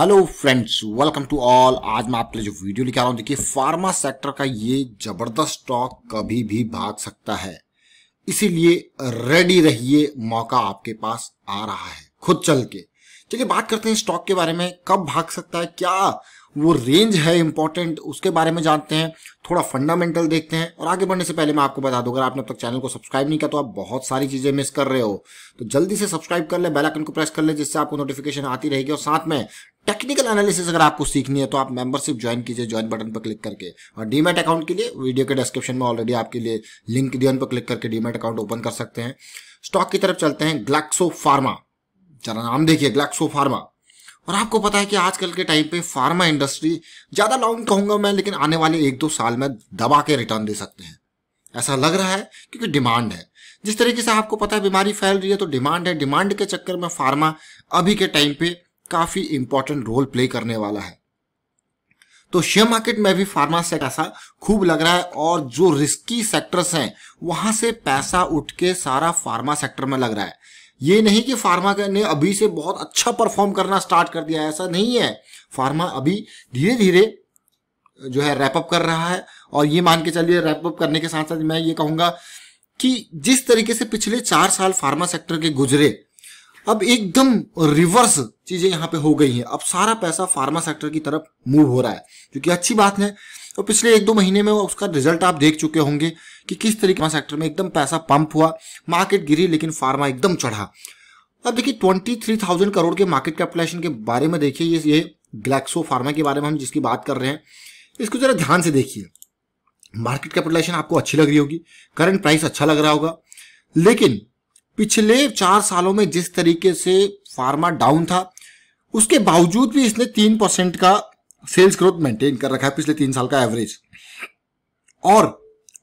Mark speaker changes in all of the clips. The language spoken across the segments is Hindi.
Speaker 1: hello friends welcome to all आज मैं आपके लिए जो वीडियो लिखा रहा हूँ देखिए फार्मा सेक्टर का ये जबरदस्त स्टॉक कभी भी भाग सकता है इसीलिए रेडी रहिए मौका आपके पास आ रहा है खुद चल के चलिए बात करते हैं स्टॉक के बारे में कब भाग सकता है क्या वो रेंज है इंपॉर्टेंट उसके बारे में जानते हैं थोड़ा फंडामेंटल देखते हैं और आगे बढ़ने से पहले मैं आपको बता दूं अगर आपने अब तक चैनल को सब्सक्राइब नहीं किया तो आप बहुत सारी चीज़ें मिस कर रहे हो तो जल्दी से सब्सक्राइब कर ले बेल आइकन को प्रेस कर ले जिससे आपको नोटिफिकेशन आती रहेगी और साथ में टेक्निकल एनालिसिस अगर आपको सीखनी है तो आप मेंबरशिप ज्वाइन कीजिए ज्वाइन बटन पर क्लिक करके और डीमेट अकाउंट के लिए वीडियो के डिस्क्रिप्शन में ऑलरेडी आपके लिए लिंक दिए उन पर क्लिक करके डीमेट अकाउंट ओपन कर सकते हैं स्टॉक की तरफ चलते हैं ग्लैक्सो फार्मा जरा नाम देखिए ग्लैक्सो फार्मा और आपको पता है कि आजकल के टाइम पे फार्मा इंडस्ट्री ज़्यादा लॉन्ग कहूंगा मैं लेकिन आने वाले एक दो साल में दबा के रिटर्न दे सकते हैं ऐसा लग रहा है क्योंकि डिमांड है जिस तरीके से आपको पता है बीमारी फैल रही है तो डिमांड है डिमांड के चक्कर में फार्मा अभी के टाइम पे काफ़ी इंपॉर्टेंट रोल प्ले करने वाला है तो शेयर मार्केट में भी फार्मा सेक्टर ऐसा खूब लग रहा है और जो रिस्की सेक्टर्स हैं वहां से पैसा उठ के सारा फार्मा सेक्टर में लग रहा है ये नहीं कि फार्मा ने अभी से बहुत अच्छा परफॉर्म करना स्टार्ट कर दिया है ऐसा नहीं है फार्मा अभी धीरे धीरे जो है रैपअप कर रहा है और ये मान के चलिए रैपअप करने के साथ साथ मैं ये कहूंगा कि जिस तरीके से पिछले चार साल फार्मा सेक्टर के गुजरे अब एकदम रिवर्स चीजें यहाँ पे हो गई हैं अब सारा पैसा फार्मा सेक्टर की तरफ मूव हो रहा है जो कि अच्छी बात है और पिछले एक दो महीने में उसका रिजल्ट आप देख चुके होंगे कि किस तरीके का सेक्टर में एकदम पैसा पंप हुआ मार्केट गिरी लेकिन फार्मा एकदम चढ़ा अब देखिए ट्वेंटी थ्री थाउजेंड करोड़ के मार्केट कैपिटलाइजेशन के बारे में देखिए ये ये ग्लैक्सो फार्मा के बारे में हम जिसकी बात कर रहे हैं इसको जरा ध्यान से देखिए मार्केट कैपिटलाइजेशन आपको अच्छी लग रही होगी करंट प्राइस अच्छा लग रहा होगा लेकिन पिछले चार सालों में जिस तरीके से फार्मा डाउन था उसके बावजूद भी इसने तीन परसेंट का सेल्स ग्रोथ मेंटेन कर रखा है पिछले तीन साल का एवरेज और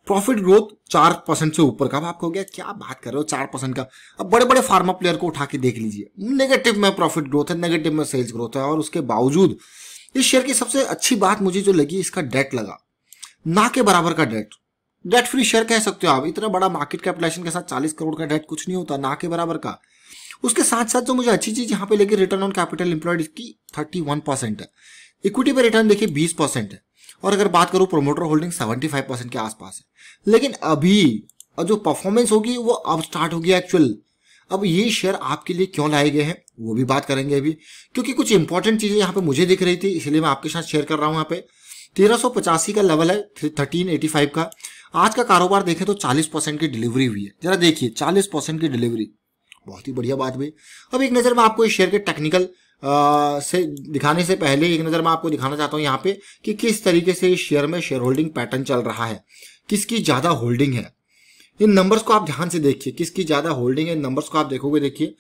Speaker 1: प्रॉफिट ग्रोथ चार परसेंट से ऊपर का आपको हो गया क्या बात कर रहे हो चार परसेंट का अब बड़े बड़े फार्मा प्लेयर को उठा के देख लीजिए नेगेटिव में प्रॉफिट ग्रोथ है नेगेटिव में सेल्स ग्रोथ है और उसके बावजूद इस शेयर की सबसे अच्छी बात मुझे जो लगी इसका डेट लगा ना के बराबर का डेट डेट फ्री शेयर कह सकते हो आप इतना बड़ा मार्केट कैपिटलाइजेशन के साथ 40 करोड़ का डेट कुछ नहीं होता ना के बराबर का उसके साथ साथ जो मुझे अच्छी चीज यहाँ पे लगी रिटर्न ऑन कैपिटल इंप्लॉयड इसकी 31 परसेंट है इक्विटी पे रिटर्न देखिए 20 परसेंट है और अगर बात करूँ प्रोमोटर होल्डिंग 75 परसेंट के आसपास है लेकिन अभी जो परफॉर्मेंस होगी वो अब स्टार्ट होगी एक्चुअल अब ये शेयर आपके लिए क्यों लाए गए हैं वो भी बात करेंगे अभी क्योंकि कुछ इंपॉर्टेंट चीजें यहाँ पे मुझे दिख रही थी इसलिए मैं आपके साथ शेयर कर रहा हूँ यहाँ पे तेरह का लेवल है थर्टीन का आज का कारोबार देखें तो 40 परसेंट की डिलीवरी हुई है जरा देखिए 40 परसेंट की डिलीवरी बहुत ही बढ़िया बात हुई अब एक नज़र में आपको इस शेयर के टेक्निकल से दिखाने से पहले एक नज़र मैं आपको दिखाना चाहता हूँ यहाँ पे कि किस तरीके से इस शेयर में शेयर होल्डिंग पैटर्न चल रहा है किसकी ज़्यादा होल्डिंग है इन नंबर्स को आप ध्यान से देखिए किसकी ज़्यादा होल्डिंग है इन नंबर्स को आप देखोगे देखिए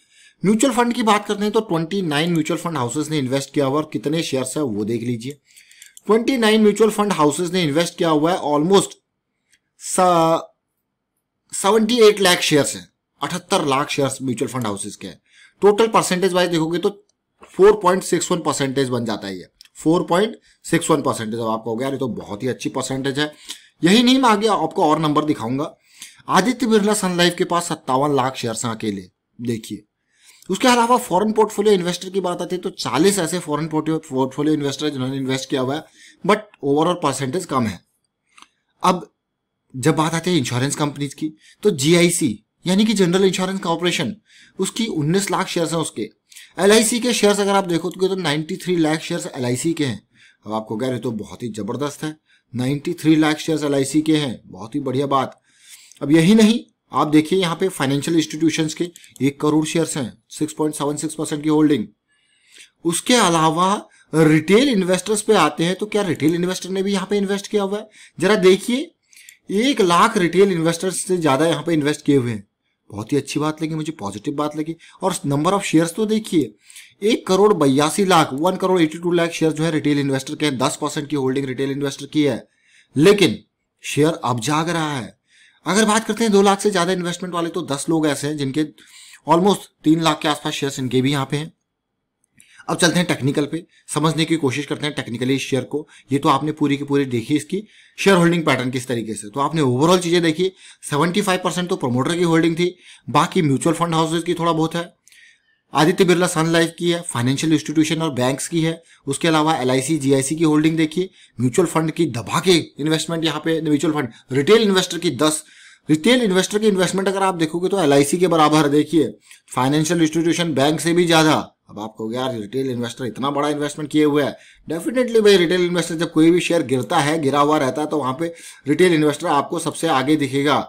Speaker 1: म्यूचुअल फंड की बात करते हैं तो नाइन म्यूचुअल फंड हाउसेज ने इन्वेस्ट किया हुआ और कितने शेयर्स है वो देख लीजिए 29 म्यूचुअल फंड हाउसेज ने इन्वेस्ट किया हुआ है almost seventy eight lakh shares हैं अठहत्तर lakh shares mutual fund houses के हैं टोटल परसेंटेज वाइज देखोगे तो four point six one percentage बन जाता है ये four point six one percentage अब आपको हो गया ये तो बहुत ही अच्छी परसेंटेज है यही नहीं मैं आगे आपको और नंबर दिखाऊंगा आदित्य बिरला सन लाइफ के पास सत्तावन लाख शेयर्स हैं अकेले देखिए उसके अलावा फॉरेन पोर्टफोलियो इन्वेस्टर की बात आती है तो चालीस ऐसे फॉरेन पोर्टफोलियो इन्वेस्टर जिन्होंने इन्वेस्ट किया हुआ है बट ओवरऑल परसेंटेज कम है अब जब बात आती है इंश्योरेंस कंपनीज की तो जीआईसी यानी कि जनरल इंश्योरेंस कॉर्पोरेशन उसकी 19 लाख शेयर्स हैं उसके एल के शेयर्स अगर आप देखो तो थ्री लाख शेयर्स एल के हैं अब आपको कह रहे तो बहुत ही ज़बरदस्त है 93 लाख शेयर्स एल के हैं बहुत ही बढ़िया बात अब यही नहीं आप देखिए यहाँ पे फाइनेंशियल इंस्टीट्यूशंस के एक करोड़ शेयर्स हैं 6.76 परसेंट की होल्डिंग उसके अलावा रिटेल इन्वेस्टर्स पे आते हैं तो क्या रिटेल इन्वेस्टर ने भी यहाँ पे इन्वेस्ट किया हुआ है जरा देखिए एक लाख रिटेल इन्वेस्टर्स से ज़्यादा यहाँ पे इन्वेस्ट किए हुए हैं बहुत ही अच्छी बात लगी मुझे पॉजिटिव बात लगी और नंबर ऑफ शेयर्स तो देखिए एक करोड़ बयासी lakh one crore eighty two lakh share जो है रिटेल इन्वेस्टर के हैं दस परसेंट की होल्डिंग रिटेल इन्वेस्टर की है लेकिन शेयर अब जाग रहा है अगर बात करते हैं दो लाख से ज़्यादा इन्वेस्टमेंट वाले तो दस लोग ऐसे हैं जिनके ऑलमोस्ट तीन लाख के आसपास शेयर्स इनके भी यहाँ पे हैं अब चलते हैं टेक्निकल पे समझने की कोशिश करते हैं टेक्निकली इस शेयर को ये तो आपने पूरी की पूरी देखी इसकी शेयर होल्डिंग पैटर्न किस तरीके से तो आपने ओवरऑल चीज़ें देखी 75 परसेंट तो प्रमोटर की होल्डिंग थी बाकी म्यूचुअल फंड हाउसेज की थोड़ा बहुत है आदित्य बिरला सन लाइफ की है फाइनेंशियल इंस्टीट्यूशन और बैंक्स की है उसके अलावा एल आई की होल्डिंग देखिए म्यूचुअल फंड की दबा के इन्वेस्टमेंट यहाँ पे म्यूचुअल फंड रिटेल इन्वेस्टर की दस रिटेल इन्वेस्टर की इन्वेस्टमेंट अगर आप देखोगे तो एल के बराबर देखिए फाइनेंशियल इंस्टीट्यूशन बैंक से भी ज़्यादा अब आप कहोगे यार रिटेल इन्वेस्टर इतना बड़ा इन्वेस्टमेंट किए हुए है डेफिनेटली भाई रिटेल इन्वेस्टर जब कोई भी शेयर गिरता है गिरा हुआ रहता है तो वहां पे रिटेल इन्वेस्टर आपको सबसे आगे दिखेगा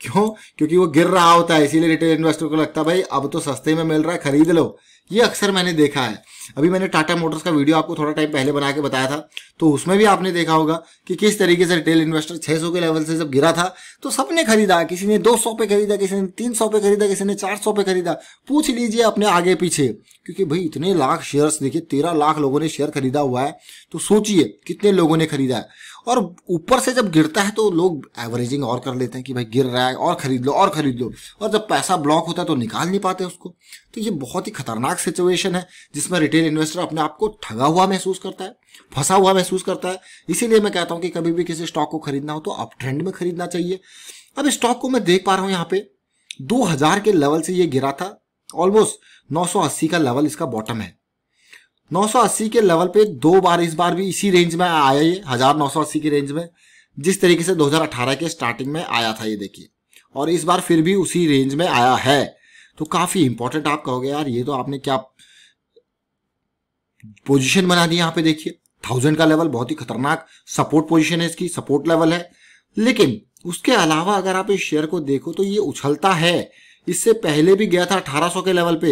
Speaker 1: क्यों क्योंकि वो गिर रहा होता है इसीलिए रिटेल इन्वेस्टर को लगता है भाई अब तो सस्ते में मिल रहा है खरीद लो ये अक्सर मैंने देखा है अभी मैंने टाटा मोटर्स का वीडियो आपको थोड़ा टाइम पहले बना के बताया था तो उसमें भी आपने देखा होगा कि किस तरीके से रिटेल इन्वेस्टर 600 के लेवल से जब गिरा था तो सबने खरीदा किसी ने 200 पे खरीदा किसी ने 300 पे खरीदा किसी ने 400 पे खरीदा पूछ लीजिए अपने आगे पीछे क्योंकि भाई इतने लाख शेयर देखिए तेरह लाख लोगों ने शेयर खरीदा हुआ है तो सोचिए कितने लोगों ने खरीदा है और ऊपर से जब गिरता है तो लोग एवरेजिंग और कर लेते हैं कि भाई गिर रहा है और खरीद लो और खरीद लो और जब पैसा ब्लॉक होता है तो निकाल नहीं पाते उसको तो ये बहुत ही खतरनाक सिचुएशन है जिसमें रिटेल इन्वेस्टर अपने आप को ठगा हुआ महसूस करता है फंसा हुआ महसूस करता है इसीलिए मैं कहता हूं कि कभी भी किसी स्टॉक को खरीदना हो तो अप ट्रेंड में खरीदना चाहिए अब स्टॉक को मैं देख पा रहा हूँ यहां पे 2000 के लेवल से ये गिरा था ऑलमोस्ट 980 का लेवल इसका बॉटम है 980 के लेवल पे दो बार इस बार भी इसी रेंज में आया ये हजार नौ की रेंज में जिस तरीके से 2018 के स्टार्टिंग में आया था ये देखिए और इस बार फिर भी उसी रेंज में आया है तो काफ़ी इंपॉर्टेंट आप कहोगे यार ये तो आपने क्या पोजीशन बना दी यहां पे देखिए थाउजेंड का लेवल बहुत ही खतरनाक सपोर्ट पोजीशन है इसकी सपोर्ट लेवल है लेकिन उसके अलावा अगर आप इस शेयर को देखो तो ये उछलता है इससे पहले भी गया था 1800 के लेवल पे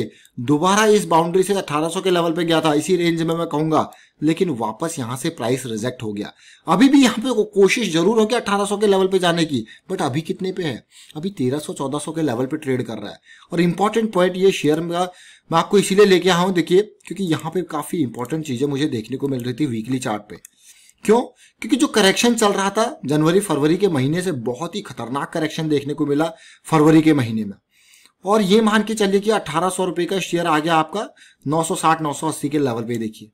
Speaker 1: दोबारा इस बाउंड्री से 1800 के लेवल पे गया था इसी रेंज में मैं कहूंगा लेकिन वापस यहाँ से प्राइस रिजेक्ट हो गया अभी भी यहां पे कोशिश जरूर हो गया 1800 के लेवल पे जाने की बट अभी कितने पे है अभी 1300 1400 के लेवल पे ट्रेड कर रहा है और इंपॉर्टेंट पॉइंट ये शेयर का मैं आपको इसीलिए लेके आया हूँ देखिए क्योंकि यहाँ पे काफ़ी इंपॉर्टेंट चीज़ें मुझे देखने को मिल रही थी वीकली चार्ट पे क्यों क्योंकि जो करेक्शन चल रहा था जनवरी फरवरी के महीने से बहुत ही खतरनाक करेक्शन देखने को मिला फरवरी के महीने में और ये मान के चलिए कि अठारह सौ रुपए का शेयर आ गया आपका 960 980 के लेवल पे देखिए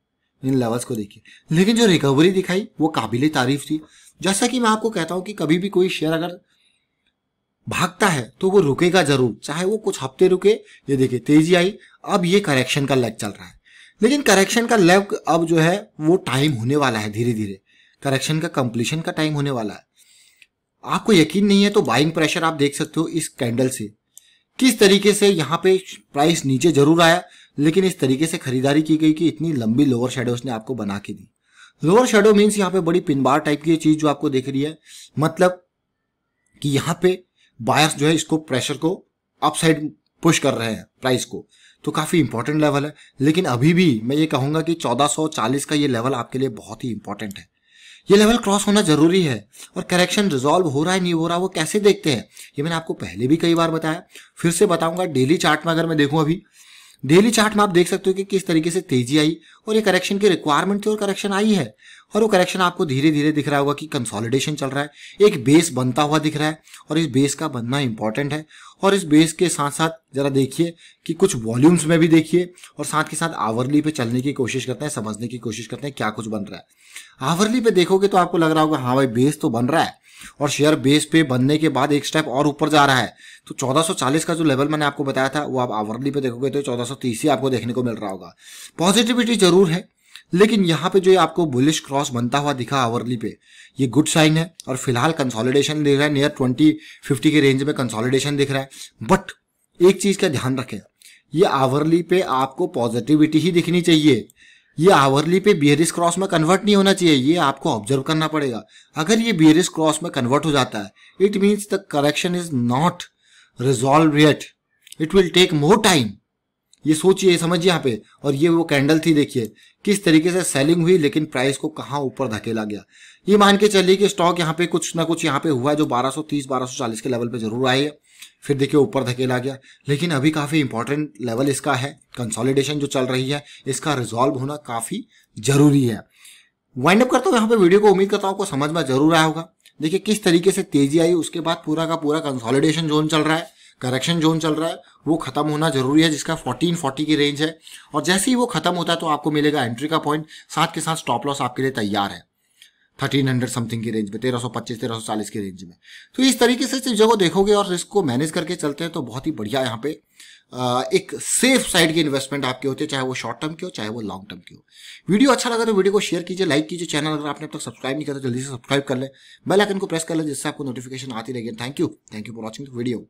Speaker 1: इन लेवल्स को देखिए लेकिन जो रिकवरी दिखाई वो काबिल तारीफ थी जैसा कि मैं आपको कहता हूँ कि कभी भी कोई शेयर अगर भागता है तो वो रुकेगा जरूर चाहे वो कुछ हफ्ते रुके ये देखिए तेजी आई अब ये करेक्शन का लेग चल रहा है लेकिन करेक्शन का लेग अब जो है वो टाइम होने वाला है धीरे धीरे करेक्शन का कंप्लीशन का टाइम होने वाला है आपको यकीन नहीं है तो बाइंग प्रेशर आप देख सकते हो इस कैंडल से किस तरीके से यहाँ पे प्राइस नीचे जरूर आया लेकिन इस तरीके से खरीदारी की गई कि इतनी लंबी लोअर शेडो उसने आपको बना के दी लोअर शेडो मीन्स यहाँ पे बड़ी पिनबार टाइप की चीज जो आपको देख रही है मतलब कि यहाँ पे बायस जो है इसको प्रेशर को अपसाइड पुश कर रहे हैं प्राइस को तो काफ़ी इंपॉर्टेंट लेवल है लेकिन अभी भी मैं ये कहूंगा कि 1440 का ये लेवल आपके लिए बहुत ही इंपॉर्टेंट है ये लेवल क्रॉस होना जरूरी है और करेक्शन रिजॉल्व हो रहा है नहीं हो रहा वो कैसे देखते हैं ये मैंने आपको पहले भी कई बार बताया फिर से बताऊंगा डेली चार्ट में अगर मैं देखूं अभी डेली चार्ट में आप देख सकते हो कि किस तरीके से तेजी आई और ये करेक्शन की रिक्वायरमेंट थी और करेक्शन आई है और वो करेक्शन आपको धीरे धीरे दिख रहा होगा कि कंसोलिडेशन चल रहा है एक बेस बनता हुआ दिख रहा है और इस बेस का बनना इंपॉर्टेंट है और इस बेस के साथ साथ जरा देखिए कि कुछ वॉल्यूम्स में भी देखिए और साथ के साथ आवरली पे चलने की कोशिश करते हैं समझने की कोशिश करते हैं क्या कुछ बन रहा है आवरली पे देखोगे तो आपको लग रहा होगा हाँ भाई बेस तो बन रहा है और शेयर बेस पे बनने के बाद एक स्टेप और ऊपर जा रहा है तो 1440 का जो लेवल मैंने आपको बताया था वो आप आवरली पे देखोगे तो 1430 ही आपको देखने को मिल रहा होगा पॉजिटिविटी जरूर है लेकिन यहाँ पे जो ये आपको बुलिश क्रॉस बनता हुआ दिखा आवरली पे ये गुड साइन है और फिलहाल कंसोलिडेशन दिख रहा है नियर ट्वेंटी फिफ्टी के रेंज में कंसोलिडेशन दिख रहा है बट एक चीज का ध्यान रखें ये आवरली पे आपको पॉजिटिविटी ही दिखनी चाहिए ये आवरली पे बियरिस क्रॉस में कन्वर्ट नहीं होना चाहिए ये आपको ऑब्जर्व करना पड़ेगा अगर ये बियरिस क्रॉस में कन्वर्ट हो जाता है it means the correction is not resolved yet it will take more time ये सोचिए समझिए यहाँ पे और ये वो कैंडल थी देखिए किस तरीके से सेलिंग हुई लेकिन प्राइस को कहाँ ऊपर धकेला गया ये मान के चलिए कि स्टॉक यहाँ पे कुछ ना कुछ यहाँ पे हुआ है जो 1230 1240 के लेवल पे जरूर आई है फिर देखिए ऊपर धकेला गया लेकिन अभी काफ़ी इंपॉर्टेंट लेवल इसका है कंसोलिडेशन जो चल रही है इसका रिजॉल्व होना काफ़ी ज़रूरी है वाइंड अप करता हूँ यहाँ पे वीडियो को उम्मीद करता हूँ आपको समझ में जरूर आया होगा देखिए किस तरीके से तेजी आई उसके बाद पूरा का पूरा कंसोलिडेशन जोन चल रहा है करेक्शन जोन चल रहा है वो खत्म होना जरूरी है जिसका 1440 की रेंज है और जैसे ही वो खत्म होता है तो आपको मिलेगा एंट्री का पॉइंट साथ के साथ स्टॉप लॉस आपके लिए तैयार है थर्टीन हंड्रेड समथिंग की रेंज में तेरह सौ पच्चीस तेरह सौ चालीस की रेंज में तो इस तरीके से चीज़ों को देखोगे और रिस्क को मैनेज करके चलते हैं तो बहुत ही बढ़िया यहाँ पे एक सेफ साइड की इन्वेस्टमेंट आपके होते हैं चाहे वो शॉर्ट टर्म की हो चाहे वो लॉन्ग टर्म की हो वीडियो अच्छा लगा तो वीडियो को शेयर कीजिए लाइक कीजिए चैनल अगर आपने अब तक सब्सक्राइब नहीं किया तो जल्दी से सब्सक्राइब कर लें बेल आइकन को प्रेस कर लें जिससे आपको नोटिफिकेशन आती रहेगी thank you thank you for watching video